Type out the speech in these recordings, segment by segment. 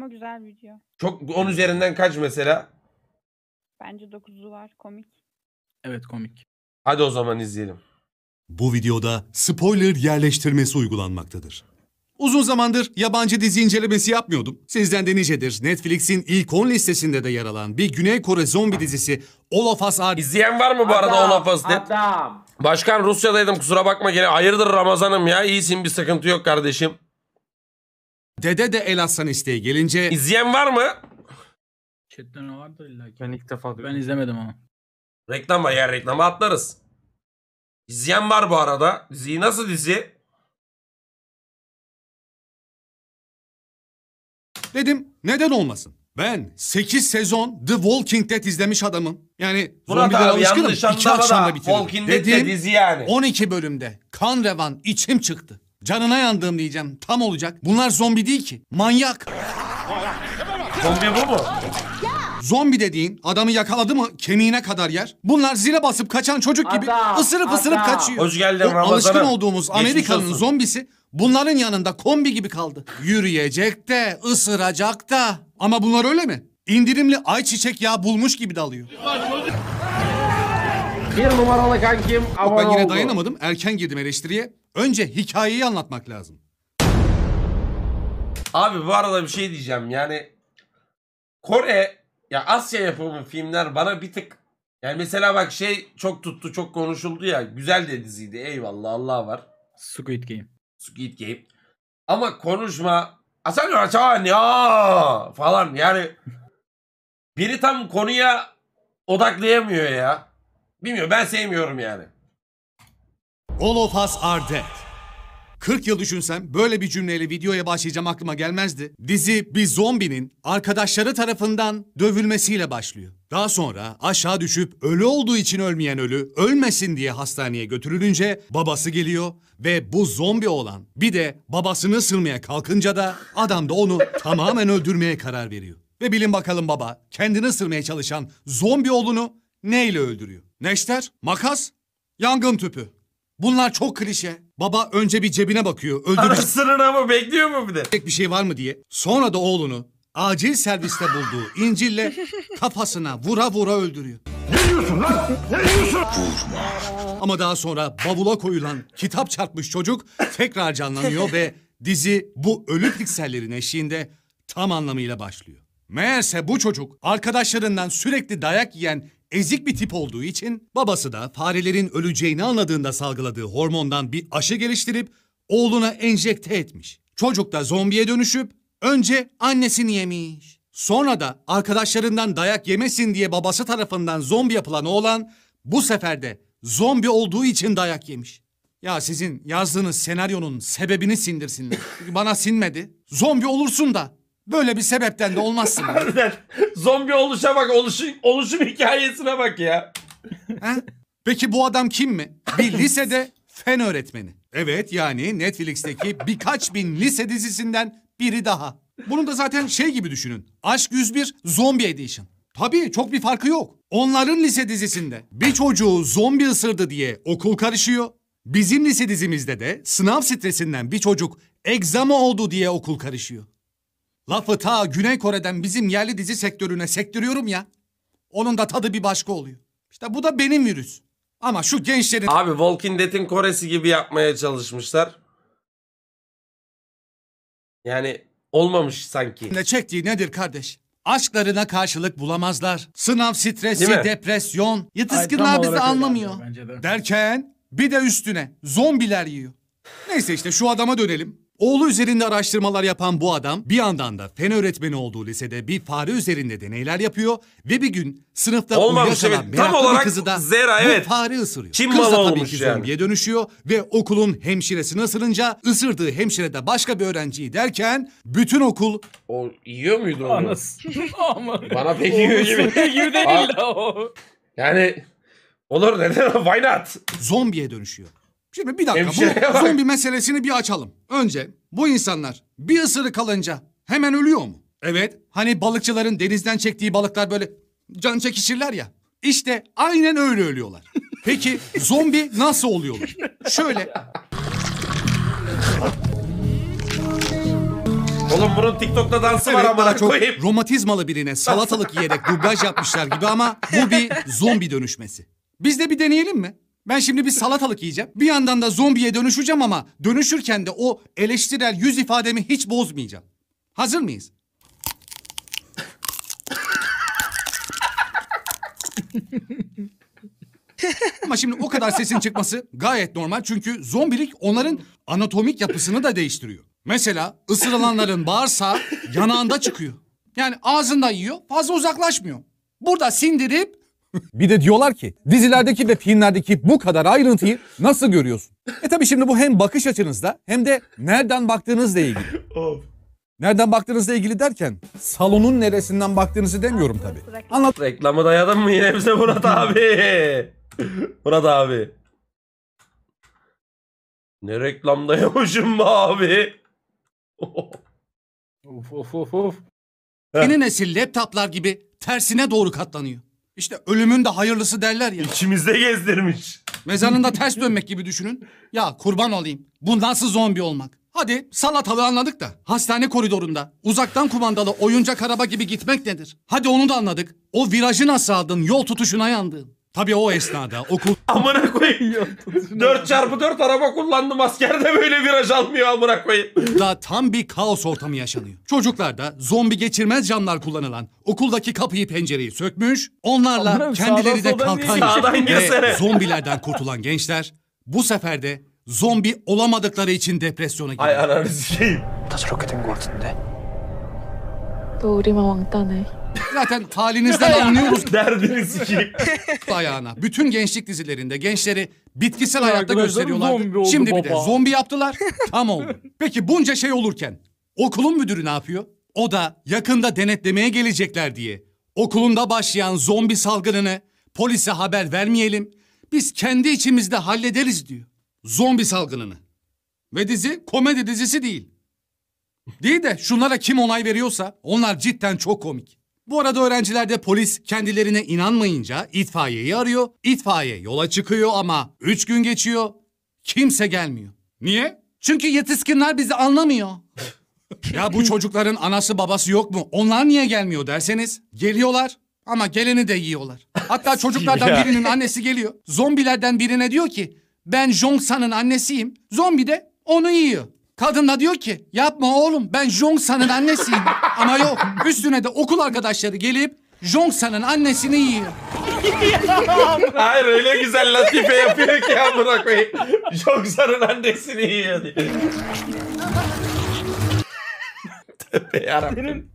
ama güzel video. Çok 10 üzerinden kaç mesela? Bence 9'u var komik. Evet komik. Hadi o zaman izleyelim. Bu videoda spoiler yerleştirmesi uygulanmaktadır. Uzun zamandır yabancı dizi incelemesi yapmıyordum. Sizden de nicedir. Netflix'in ilk 10 listesinde de yer alan bir Güney Kore zombi dizisi All of Us Are... İzleyen var mı bu arada Adam, All of Us diye? Adam. Başkan Rusya'daydım kusura bakma gene. Hayırdır Ramazan'ım ya iyisin bir sıkıntı yok kardeşim. Dede de El isteği gelince... İzleyen var mı? Chatten vardır illa ki. Ben ilk defa duydum. Ben izlemedim ama. Reklam var ya reklama atlarız. İzleyen var bu arada. Dizi nasıl dizi? Dedim neden olmasın? Ben 8 sezon The Walking Dead izlemiş adamım. Yani Murat zombilere abi alışkınım. yanlış 2 anlama akşamda da Walking Dead de dizi yani. 12 bölümde kan revan içim çıktı. Canına yandığım diyeceğim. Tam olacak. Bunlar zombi değil ki. Manyak. Zombi bu mu? Zombi dediğin adamı yakaladı mı kemiğine kadar yer. Bunlar zile basıp kaçan çocuk gibi Adam, ısırıp adam. ısırıp kaçıyor. Hoş geldin Bu alışkın olduğumuz Geçmiş Amerika'nın zombisi bunların yanında kombi gibi kaldı. Yürüyecek de, ısıracak da. Ama bunlar öyle mi? İndirimli ayçiçek yağı bulmuş gibi dalıyor. Bir numaralı kankim Yok, ben yine oldu. dayanamadım. Erken girdim eleştiriye. Önce hikayeyi anlatmak lazım. Abi bu arada bir şey diyeceğim. Yani Kore ya Asya yapımı filmler bana bir tık yani mesela bak şey çok tuttu çok konuşuldu ya güzel de diziydi eyvallah Allah var. Squid Game. Squid Game. Ama konuşma Asan Açan ya falan yani biri tam konuya odaklayamıyor ya. Bilmiyorum ben sevmiyorum yani. All of us are dead. 40 yıl düşünsem böyle bir cümleyle videoya başlayacağım aklıma gelmezdi. Dizi bir zombinin arkadaşları tarafından dövülmesiyle başlıyor. Daha sonra aşağı düşüp ölü olduğu için ölmeyen ölü ölmesin diye hastaneye götürülünce babası geliyor ve bu zombi olan bir de babasını ısırmaya kalkınca da adam da onu tamamen öldürmeye karar veriyor. Ve bilin bakalım baba kendini ısırmaya çalışan zombi oğlunu neyle öldürüyor? Neşter, makas, yangın tüpü. Bunlar çok klişe. Baba önce bir cebine bakıyor. öldürür. Anasının ama bekliyor mu bir de? Tek bir şey var mı diye. Sonra da oğlunu acil serviste bulduğu incille kafasına vura vura öldürüyor. Ne Ne diyorsun diyorsun? lan? Vurma. Ama daha sonra bavula koyulan kitap çarpmış çocuk tekrar canlanıyor ve dizi bu ölü piksellerin eşiğinde tam anlamıyla başlıyor. Meğerse bu çocuk arkadaşlarından sürekli dayak yiyen ezik bir tip olduğu için babası da farelerin öleceğini anladığında salgıladığı hormondan bir aşı geliştirip oğluna enjekte etmiş. Çocuk da zombiye dönüşüp önce annesini yemiş. Sonra da arkadaşlarından dayak yemesin diye babası tarafından zombi yapılan oğlan bu sefer de zombi olduğu için dayak yemiş. Ya sizin yazdığınız senaryonun sebebini sindirsinler. bana sinmedi. Zombi olursun da Böyle bir sebepten de olmazsın. Zombi oluşa bak. Oluşu, oluşum hikayesine bak ya. Ha? Peki bu adam kim mi? Bir lisede fen öğretmeni. Evet yani Netflix'teki birkaç bin lise dizisinden biri daha. Bunu da zaten şey gibi düşünün. Aşk 101 Zombie Edition. Tabii çok bir farkı yok. Onların lise dizisinde bir çocuğu zombi ısırdı diye okul karışıyor. Bizim lise dizimizde de sınav stresinden bir çocuk egzama oldu diye okul karışıyor. Lafı ta Güney Kore'den bizim yerli dizi sektörüne sektiriyorum ya. Onun da tadı bir başka oluyor. İşte bu da benim virüs. Ama şu gençlerin... Abi Walking Dead'in Kore'si gibi yapmaya çalışmışlar. Yani olmamış sanki. Ne çektiği nedir kardeş? Aşklarına karşılık bulamazlar. Sınav stresi, depresyon. Yetişkinler bizi anlamıyor. Bence de. Derken bir de üstüne zombiler yiyor. Neyse işte şu adama dönelim. Oğlu üzerinde araştırmalar yapan bu adam bir yandan da fen öğretmeni olduğu lisede bir fare üzerinde deneyler yapıyor ve bir gün sınıfta Olmamış uyuyakalan evet. Tam meraklı bir kızı da Zera, bu evet. fare ısırıyor. Çin Kız da tabii olmuş ki yani. zombiye dönüşüyor ve okulun hemşiresini ısırınca ısırdığı hemşire de başka bir öğrenciyi derken bütün okul O yiyor muydu onu? Anasını Bana pek yiyor gibi. gibi değil la o. Yani olur neden? Why not? zombiye dönüşüyor. Şimdi bir dakika Hemşire bu bak. zombi meselesini bir açalım. Önce bu insanlar bir ısırık kalınca hemen ölüyor mu? Evet. Hani balıkçıların denizden çektiği balıklar böyle can çekişirler ya. İşte aynen öyle ölüyorlar. Peki zombi nasıl oluyorlar? Şöyle Oğlum bunun TikTok'ta dansı var evet, daha amına çok koyayım. romatizmalı birine salatalık yiyerek dublaj yapmışlar gibi ama bu bir zombi dönüşmesi. Biz de bir deneyelim mi? Ben şimdi bir salatalık yiyeceğim. Bir yandan da zombiye dönüşeceğim ama dönüşürken de o eleştirel yüz ifademi hiç bozmayacağım. Hazır mıyız? Ama şimdi o kadar sesin çıkması gayet normal çünkü zombilik onların anatomik yapısını da değiştiriyor. Mesela ısırılanların bağırsağı yanağında çıkıyor. Yani ağzında yiyor fazla uzaklaşmıyor. Burada sindirip bir de diyorlar ki dizilerdeki ve filmlerdeki bu kadar ayrıntıyı nasıl görüyorsun? E tabi şimdi bu hem bakış açınızda hem de nereden baktığınızla ilgili. Nereden baktığınızla ilgili derken salonun neresinden baktığınızı demiyorum tabi. Anlat. Reklamı dayadın mı yine bize Murat abi? Murat abi. Ne reklam dayamışım be abi? Of of of Yeni nesil laptoplar gibi tersine doğru katlanıyor. İşte ölümün de hayırlısı derler ya. İçimizde gezdirmiş. Mezanında ters dönmek gibi düşünün. Ya kurban olayım. Bundansı zombi olmak. Hadi salatalığı anladık da. Hastane koridorunda uzaktan kumandalı oyuncak araba gibi gitmek nedir? Hadi onu da anladık. O virajı nasıl aldın? Yol tutuşuna yandın. Tabii o esnada okul Amına koyayım. 4 çarpı 4 araba kullandım askerde böyle viraj almıyor amına koyayım. Da tam bir kaos ortamı yaşanıyor. Çocuklar da zombi geçirmez camlar kullanılan okuldaki kapıyı pencereyi sökmüş. Onlarla Allah'ım, kendileri de soldan kalkan zombilerden kurtulan gençler bu sefer de zombi olamadıkları için depresyona Ay giriyor. ananı sikeyim. 다 저렇게 된것 Zaten talinizden anlıyoruz. Derdini sikeyim. Ayağına. Bütün gençlik dizilerinde gençleri bitkisel hayatta gösteriyorlar. oldu Şimdi bir de zombi yaptılar. Tam oldu. Peki bunca şey olurken okulun müdürü ne yapıyor? O da yakında denetlemeye gelecekler diye okulunda başlayan zombi salgınını polise haber vermeyelim. Biz kendi içimizde hallederiz diyor. Zombi salgınını. Ve dizi komedi dizisi değil. Değil de şunlara kim onay veriyorsa onlar cidden çok komik. Bu arada öğrencilerde polis kendilerine inanmayınca itfaiyeyi arıyor. İtfaiye yola çıkıyor ama üç gün geçiyor. Kimse gelmiyor. Niye? Çünkü yetişkinler bizi anlamıyor. ya bu çocukların anası babası yok mu? Onlar niye gelmiyor derseniz geliyorlar ama geleni de yiyorlar. Hatta çocuklardan birinin annesi geliyor. Zombilerden birine diyor ki ben Jongsa'nın annesiyim. Zombi de onu yiyor. Kadın da diyor ki yapma oğlum ben Jongsa'nın annesiyim. Ama yok üstüne de okul arkadaşları gelip Jongsa'nın annesini yiyor. Hayır öyle güzel latife yapıyor ki ya buna koyayım. Jongsa'nın annesini yiyor diye. Tövbe yarabbim.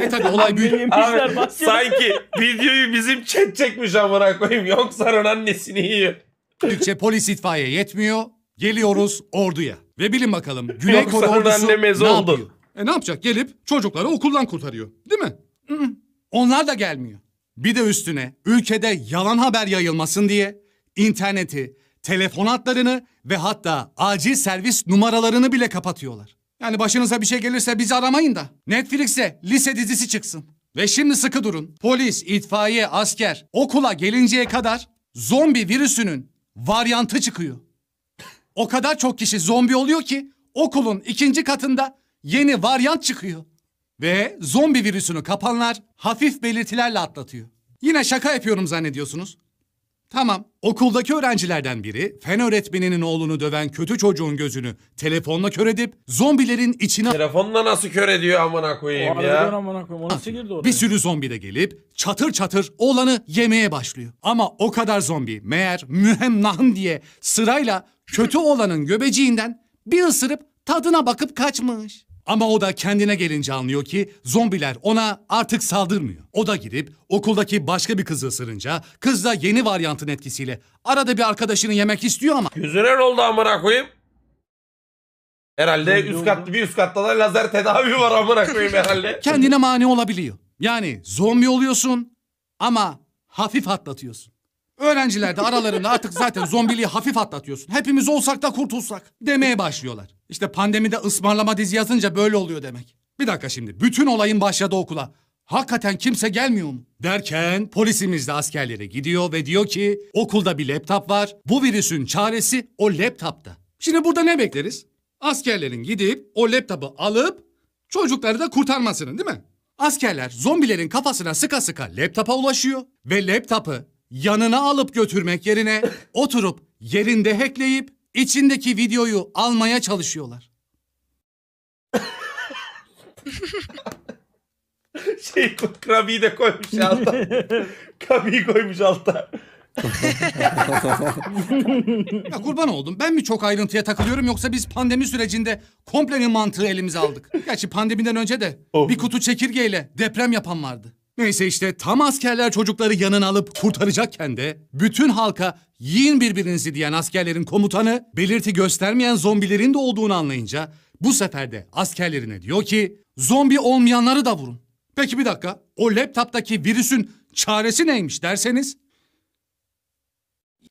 E tabi olay büyük. Abi, sanki videoyu bizim chat çekmiş amına koyayım. Jongsa'nın annesini yiyor. Türkçe polis itfaiye yetmiyor. Geliyoruz orduya. Ve bilin bakalım Güney Kore ordusu ne oldu. yapıyor? E ne yapacak? Gelip çocukları okuldan kurtarıyor. Değil mi? Onlar da gelmiyor. Bir de üstüne ülkede yalan haber yayılmasın diye interneti, telefon hatlarını ve hatta acil servis numaralarını bile kapatıyorlar. Yani başınıza bir şey gelirse bizi aramayın da Netflix'e lise dizisi çıksın. Ve şimdi sıkı durun. Polis, itfaiye, asker okula gelinceye kadar zombi virüsünün varyantı çıkıyor o kadar çok kişi zombi oluyor ki okulun ikinci katında yeni varyant çıkıyor. Ve zombi virüsünü kapanlar hafif belirtilerle atlatıyor. Yine şaka yapıyorum zannediyorsunuz. Tamam, okuldaki öğrencilerden biri fen öğretmeninin oğlunu döven kötü çocuğun gözünü telefonla kör edip zombilerin içine Telefonla nasıl kör ediyor amına O koyayım ya. amına koyayım. nasıl girdi oraya? bir sürü zombi de gelip çatır çatır oğlanı yemeye başlıyor. Ama o kadar zombi meğer mühemnahın diye sırayla kötü oğlanın göbeciğinden bir ısırıp tadına bakıp kaçmış. Ama o da kendine gelince anlıyor ki zombiler ona artık saldırmıyor. O da gidip okuldaki başka bir kızı ısırınca kız da yeni varyantın etkisiyle arada bir arkadaşını yemek istiyor ama Yüzüne ne oldu amına koyayım? Herhalde üst kat bir üst katta da lazer tedavi var amına koyayım herhalde. kendine mani olabiliyor. Yani zombi oluyorsun ama hafif atlatıyorsun. Öğrenciler de aralarında artık zaten zombiliği hafif atlatıyorsun. Hepimiz olsak da kurtulsak demeye başlıyorlar. İşte pandemide ısmarlama dizi yazınca böyle oluyor demek. Bir dakika şimdi bütün olayın başladı okula. Hakikaten kimse gelmiyor mu? Derken polisimiz de askerlere gidiyor ve diyor ki okulda bir laptop var. Bu virüsün çaresi o laptopta. Şimdi burada ne bekleriz? Askerlerin gidip o laptopu alıp çocukları da kurtarmasının değil mi? Askerler zombilerin kafasına sıka sıka laptopa ulaşıyor ve laptopu yanına alıp götürmek yerine oturup yerinde hackleyip içindeki videoyu almaya çalışıyorlar. şey krabiyi de koymuş alta. krabiyi koymuş alta. ya kurban oldum. Ben mi çok ayrıntıya takılıyorum yoksa biz pandemi sürecinde komplenin mantığı elimize aldık. Gerçi pandemiden önce de bir kutu çekirgeyle deprem yapan vardı. Neyse işte tam askerler çocukları yanına alıp kurtaracakken de bütün halka yiyin birbirinizi diyen askerlerin komutanı belirti göstermeyen zombilerin de olduğunu anlayınca bu sefer de askerlerine diyor ki zombi olmayanları da vurun. Peki bir dakika o laptoptaki virüsün çaresi neymiş derseniz?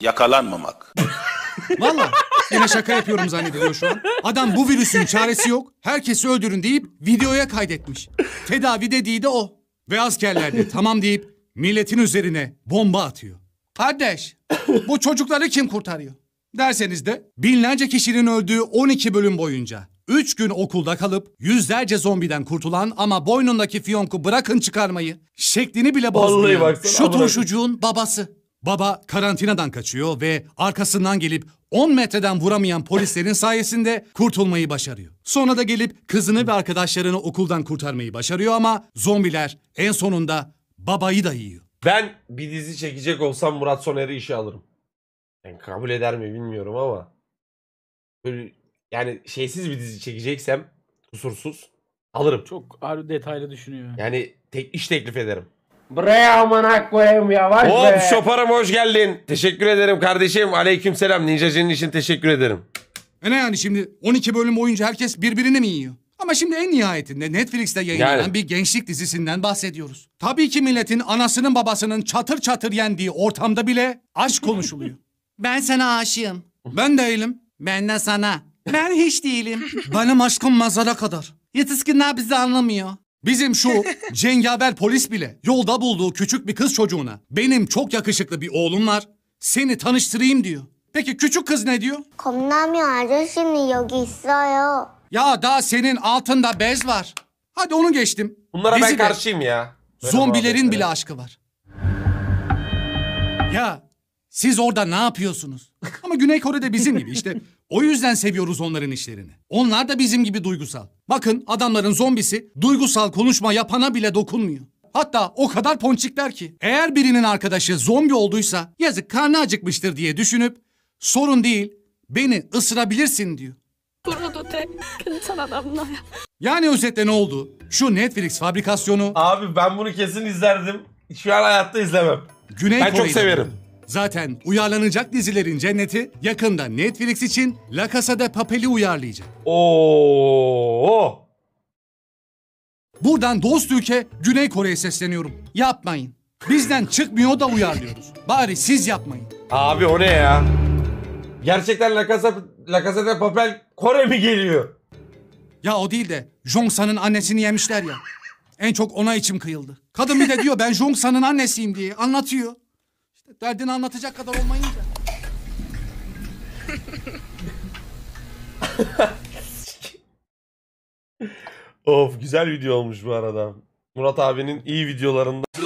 Yakalanmamak. Valla yine şaka yapıyorum zannediliyor şu an. Adam bu virüsün çaresi yok herkesi öldürün deyip videoya kaydetmiş. Tedavi dediği de o. Ve askerler de tamam deyip milletin üzerine bomba atıyor. Kardeş, bu çocukları kim kurtarıyor? Derseniz de binlerce kişinin öldüğü 12 bölüm boyunca üç gün okulda kalıp yüzlerce zombiden kurtulan ama boynundaki fiyonku bırakın çıkarmayı şeklini bile Vallahi bozmayan şu amına- turşucuğun babası. Baba karantinadan kaçıyor ve arkasından gelip 10 metreden vuramayan polislerin sayesinde kurtulmayı başarıyor. Sonra da gelip kızını ve arkadaşlarını okuldan kurtarmayı başarıyor ama zombiler en sonunda babayı da yiyor. Ben bir dizi çekecek olsam Murat Soner'i işe alırım. Yani kabul eder mi bilmiyorum ama. Böyle yani şeysiz bir dizi çekeceksem kusursuz alırım. Çok ağır detaylı düşünüyor. Yani tek iş teklif ederim. Bre amına koyayım yavaş Hop be. şoparım hoş geldin. Teşekkür ederim kardeşim. Aleykümselam. Ninjacının için teşekkür ederim. E ne yani şimdi 12 bölüm boyunca herkes birbirini mi yiyor? Ama şimdi en nihayetinde Netflix'te yayınlanan Yani. bir gençlik dizisinden bahsediyoruz. Tabii ki milletin anasının babasının çatır çatır yendiği ortamda bile aşk konuşuluyor. Ben sana aşığım. ben değilim. Ben de sana. Ben hiç değilim. Benim aşkım mazara kadar. Yetişkinler bizi anlamıyor. Bizim şu cengaver polis bile yolda bulduğu küçük bir kız çocuğuna benim çok yakışıklı bir oğlum var seni tanıştırayım diyor. Peki küçük kız ne diyor? 겁나면 아저씨는 여기 있어요. Ya daha senin altında bez var. Hadi onu geçtim. Bunlara ben karşıyım ya. Böyle zombilerin bile aşkı var. Ya siz orada ne yapıyorsunuz? Ama Güney Kore'de bizim gibi işte o yüzden seviyoruz onların işlerini. Onlar da bizim gibi duygusal. Bakın adamların zombisi duygusal konuşma yapana bile dokunmuyor. Hatta o kadar ponçikler ki. Eğer birinin arkadaşı zombi olduysa yazık karnı acıkmıştır diye düşünüp sorun değil beni ısırabilirsin diyor. Yani özetle ne oldu? Şu Netflix fabrikasyonu Abi ben bunu kesin izlerdim. Şu an hayatta izlemem. Güney Ben çok Kore'de severim. Zaten uyarlanacak dizilerin cenneti yakında Netflix için La Casa de Papel'i uyarlayacak. Oo. Buradan dost ülke Güney Kore'ye sesleniyorum. Yapmayın. Bizden çıkmıyor da uyarlıyoruz. Bari siz yapmayın. Abi o ne ya? Gerçekten La Casa, La Casa de Papel Kore mi geliyor? Ya o değil de Jongsa'nın annesini yemişler ya. En çok ona içim kıyıldı. Kadın bir de diyor ben Jongsa'nın annesiyim diye anlatıyor derdini anlatacak kadar olmayınca. of güzel video olmuş bu arada. Murat abinin iyi videolarında.